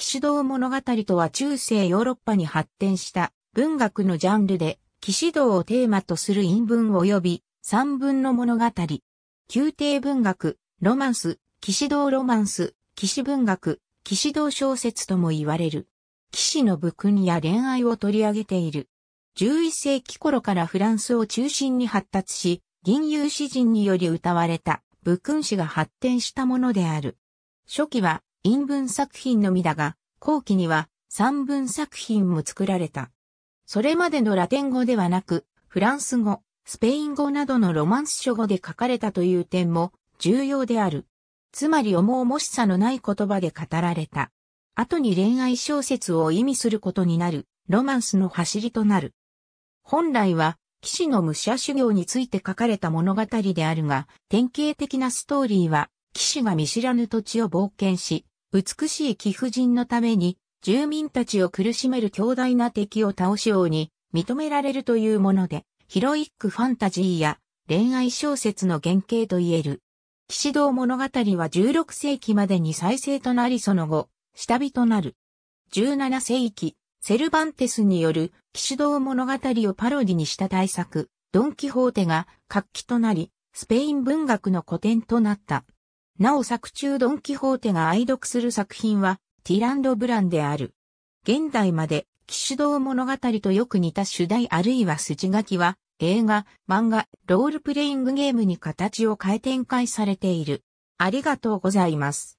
騎士道物語とは中世ヨーロッパに発展した文学のジャンルで、騎士道をテーマとする陰文及び散文の物語。宮廷文学、ロマンス、騎士道ロマンス、騎士文学、騎士道小説とも言われる。騎士の武勲や恋愛を取り上げている。11世紀頃からフランスを中心に発達し、吟遊詩人により歌われた武勲詩が発展したものである。初期は陰文作品のみだが、後期には散文作品も作られた。それまでのラテン語ではなく、フランス語、スペイン語などのロマンス書語で書かれたという点も重要である。つまり重々しさのない言葉で語られた。後に恋愛小説を意味することになる、ロマンスの走りとなる。本来は、騎士の武者修行について書かれた物語であるが、典型的なストーリーは、騎士が見知らぬ土地を冒険し、美しい貴婦人のために、住民たちを苦しめる強大な敵を倒しように認められるというもので、ヒロイックファンタジーや恋愛小説の原型と言える。騎士道物語は16世紀までに再生となりその後、下火となる。17世紀、セルバンテスによる騎士道物語をパロディにした大作、ドン・キホーテが活気となり、スペイン文学の古典となった。なお作中ドン・キホーテが愛読する作品は、ティランド・ブランである。現代まで、騎手道物語とよく似た主題あるいは筋書きは、映画、漫画、ロールプレイングゲームに形を変え展開されている。ありがとうございます。